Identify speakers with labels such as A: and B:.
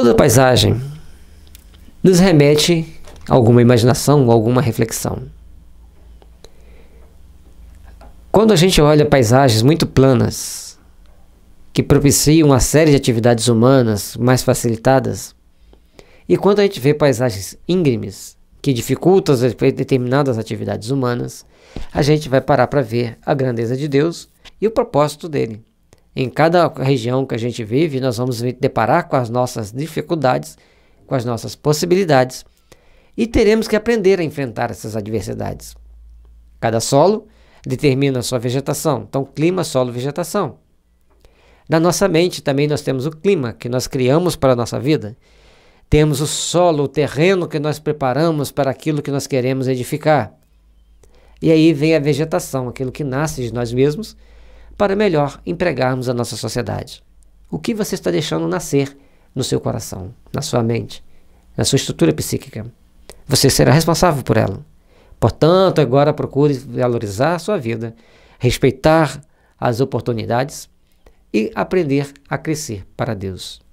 A: Toda paisagem nos remete a alguma imaginação, a alguma reflexão. Quando a gente olha paisagens muito planas, que propiciam uma série de atividades humanas mais facilitadas, e quando a gente vê paisagens íngremes, que dificultam determinadas atividades humanas, a gente vai parar para ver a grandeza de Deus e o propósito dele. Em cada região que a gente vive, nós vamos deparar com as nossas dificuldades, com as nossas possibilidades e teremos que aprender a enfrentar essas adversidades. Cada solo determina a sua vegetação, então clima, solo, vegetação. Na nossa mente também nós temos o clima que nós criamos para a nossa vida. Temos o solo, o terreno que nós preparamos para aquilo que nós queremos edificar. E aí vem a vegetação, aquilo que nasce de nós mesmos para melhor empregarmos a nossa sociedade. O que você está deixando nascer no seu coração, na sua mente, na sua estrutura psíquica? Você será responsável por ela. Portanto, agora procure valorizar a sua vida, respeitar as oportunidades e aprender a crescer para Deus.